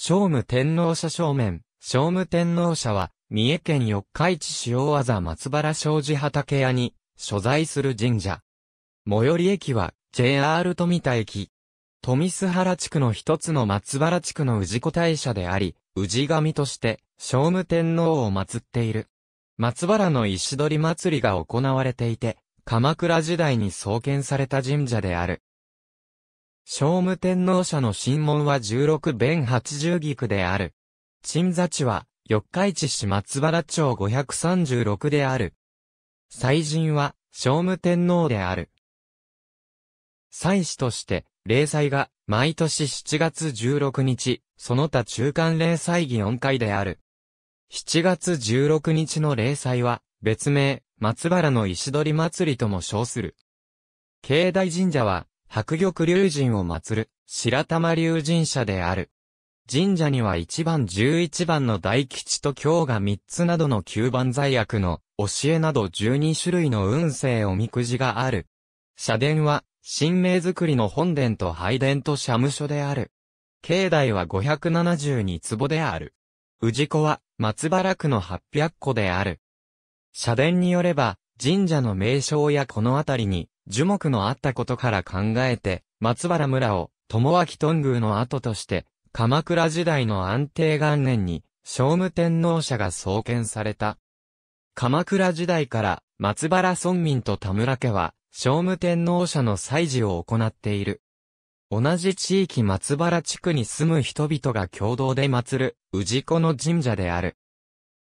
聖武天皇社正面、聖武天皇社は、三重県四日市市大和松原障子畑屋に、所在する神社。最寄り駅は、JR 富田駅。富須原地区の一つの松原地区の氏子大社であり、氏神として、聖武天皇を祀っている。松原の石取り祭りが行われていて、鎌倉時代に創建された神社である。聖武天皇社の神門は16弁80菊である。鎮座地は、四日市市松原町536である。祭神は、聖武天皇である。祭祀として、霊祭が、毎年7月16日、その他中間霊祭儀4回である。7月16日の霊祭は、別名、松原の石取祭りとも称する。境内神社は、白玉竜神を祀る、白玉竜神社である。神社には1番11番の大吉と京が3つなどの9番罪悪の教えなど12種類の運勢おみくじがある。社殿は、神明作りの本殿と拝殿と社務所である。境内は572坪である。治子は、松原区の800個である。社殿によれば、神社の名称やこの辺りに、樹木のあったことから考えて、松原村を、友脇頓宮の跡として、鎌倉時代の安定元年に、聖武天皇社が創建された。鎌倉時代から、松原村民と田村家は、聖武天皇社の祭事を行っている。同じ地域松原地区に住む人々が共同で祀る、氏子の神社である。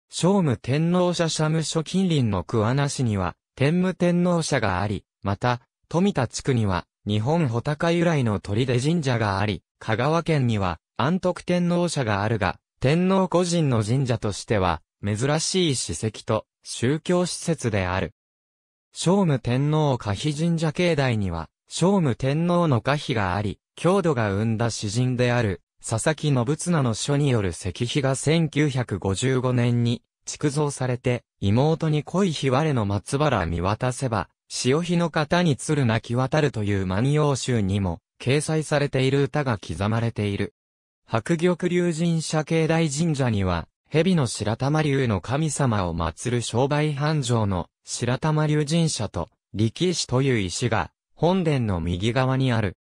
聖武天皇社社務所近隣の桑名市には、天武天皇社があり、また、富田地区には、日本穂高由来の鳥出神社があり、香川県には、安徳天皇社があるが、天皇個人の神社としては、珍しい史跡と、宗教施設である。聖武天皇可否神社境内には、聖武天皇の可否があり、郷土が生んだ詩人である、佐々木信綱の書による石碑が1955年に、築造されて、妹に恋日我の松原見渡せば、潮干の方に鶴鳴き渡るという万葉集にも、掲載されている歌が刻まれている。白玉竜神社境大神社には、蛇の白玉竜の神様を祀る商売繁盛の白玉竜神社と、力石という石が、本殿の右側にある。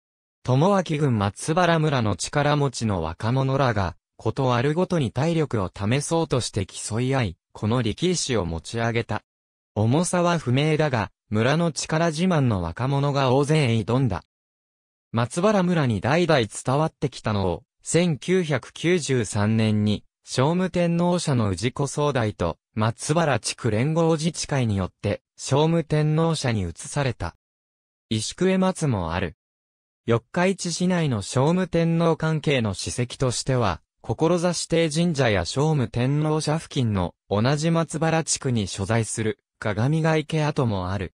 友明郡松原村の力持ちの若者らが、ことあるごとに体力を試そうとして競い合い、この力石を持ち上げた。重さは不明だが、村の力自慢の若者が大勢挑んだ。松原村に代々伝わってきたのを、1993年に、聖武天皇社の氏子総代と、松原地区連合自治会によって、聖武天皇社に移された。石笛松もある。四日市市内の聖武天皇関係の史跡としては、志指定神社や聖武天皇社付近の同じ松原地区に所在する鏡ヶ池跡もある。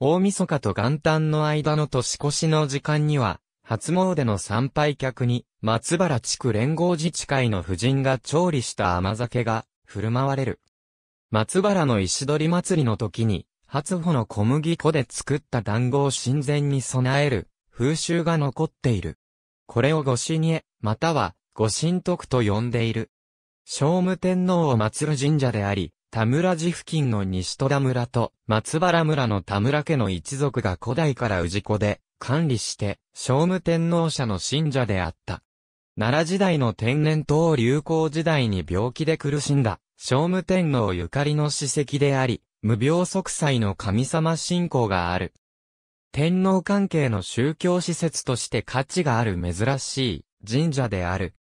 大晦日と元旦の間の年越しの時間には、初詣の参拝客に、松原地区連合自治会の婦人が調理した甘酒が、振る舞われる。松原の石取り祭りの時に、初穂の小麦粉で作った団子を神前に備える、風習が残っている。これを御神へ、または、御神徳と呼んでいる。聖武天皇を祀る神社であり、田村寺付近の西戸田村と松原村の田村家の一族が古代から氏子で管理して、聖武天皇社の信者であった。奈良時代の天然痘流行時代に病気で苦しんだ、聖武天皇ゆかりの史跡であり、無病息災の神様信仰がある。天皇関係の宗教施設として価値がある珍しい神社である。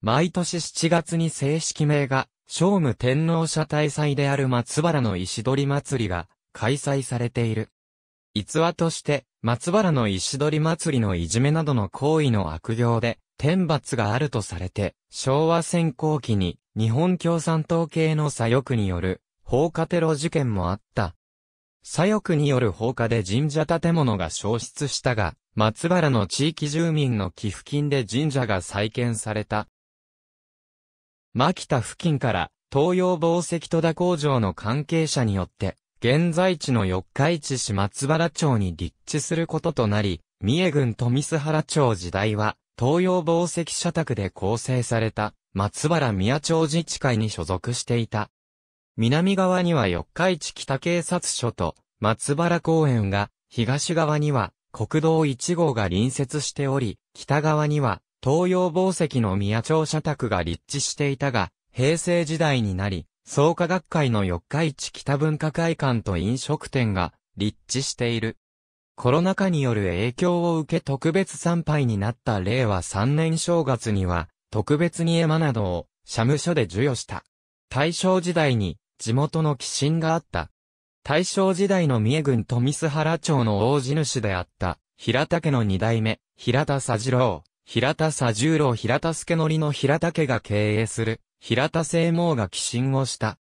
毎年7月に正式名が聖武天皇社大祭である松原の石取祭りが開催されている。逸話として、松原の石取祭りのいじめなどの行為の悪行で、天罰があるとされて、昭和戦後期に日本共産党系の左翼による放火テロ事件もあった。左翼による放火で神社建物が消失したが、松原の地域住民の寄付金で神社が再建された。牧田付近から東洋紡績戸田工場の関係者によって、現在地の四日市市松原町に立地することとなり、三重郡富須原町時代は、東洋紡績社宅で構成された、松原宮町自治会に所属していた。南側には四日市北警察署と松原公園が、東側には国道1号が隣接しており、北側には東洋宝石の宮庁社宅が立地していたが、平成時代になり、創価学会の四日市北文化会館と飲食店が立地している。コロナ禍による影響を受け特別参拝になった令和3年正月には、特別に絵馬などを、社務所で授与した。大正時代に、地元の寄進があった。大正時代の三重郡富須原町の大地主であった、平田家の二代目、平田佐次郎、平田佐十郎平田助則の平田家が経営する、平田聖網が寄進をした。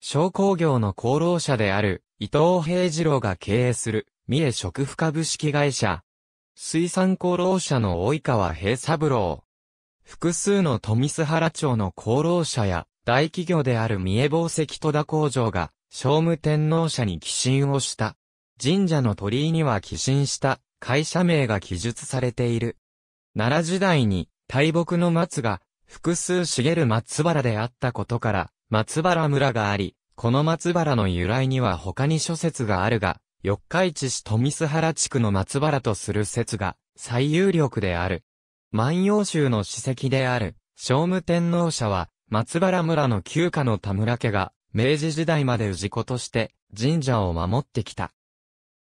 商工業の功労者である、伊藤平次郎が経営する、三重食府株式会社。水産功労者の及川平三郎。複数の富須原町の功労者や、大企業である三重宝石戸田工場が、聖武天皇社に寄進をした。神社の鳥居には寄進した、会社名が記述されている。奈良時代に大木の松が複数茂る松原であったことから、松原村があり、この松原の由来には他に諸説があるが、四日市市富須原地区の松原とする説が最有力である。万葉集の史跡である、聖武天皇社は、松原村の旧家の田村家が、明治時代まで氏子として神社を守ってきた。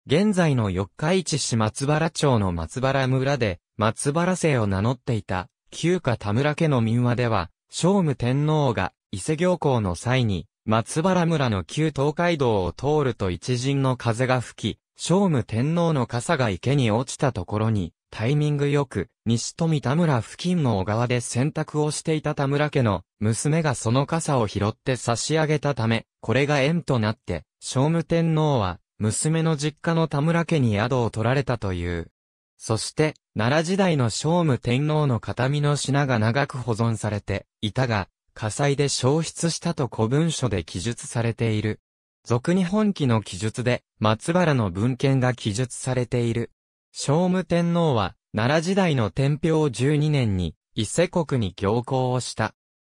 現在の四日市市松原町の松原村で、松原姓を名乗っていた、旧家田村家の民話では、聖武天皇が伊勢行行の際に、松原村の旧東海道を通ると一陣の風が吹き、聖武天皇の傘が池に落ちたところに、タイミングよく、西富田村付近の小川で洗濯をしていた田村家の娘がその傘を拾って差し上げたため、これが縁となって、聖武天皇は娘の実家の田村家に宿を取られたという。そして、奈良時代の聖武天皇の形見の品が長く保存されていたが、火災で消失したと古文書で記述されている。俗に本記の記述で、松原の文献が記述されている。聖武天皇は、奈良時代の天平12年に、伊勢国に行幸をした。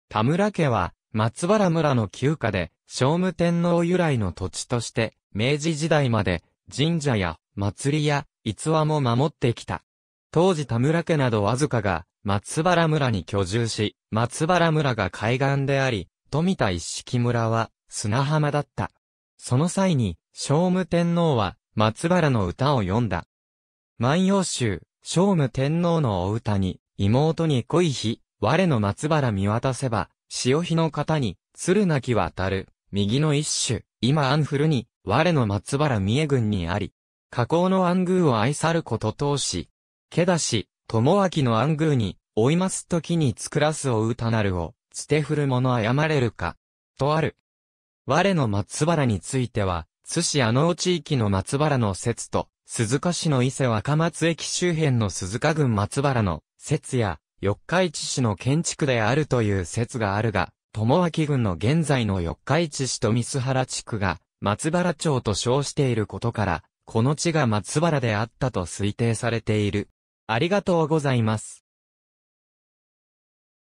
田村家は、松原村の旧家で、聖武天皇由来の土地として、明治時代まで神社や祭りや逸話も守ってきた。当時田村家などわずかが松原村に居住し、松原村が海岸であり、富田一式村は砂浜だった。その際に、聖武天皇は松原の歌を詠んだ。万葉集、聖武天皇のお歌に、妹に恋日、我の松原見渡せば、潮日の方に、鶴なき渡る、右の一種、今アンフルに、我の松原三重郡にあり、河口の安宮を愛さること通し、けだし、友明の安宮に、追いますときに作らすをうたなるを、捨て振る者謝れるか、とある。我の松原については、津市あの地域の松原の説と、鈴鹿市の伊勢若松駅周辺の鈴鹿郡松原の説や、四日市市の建築であるという説があるが、友明郡の現在の四日市市と三原地区が、松原町と称していることから、この地が松原であったと推定されている。ありがとうございます。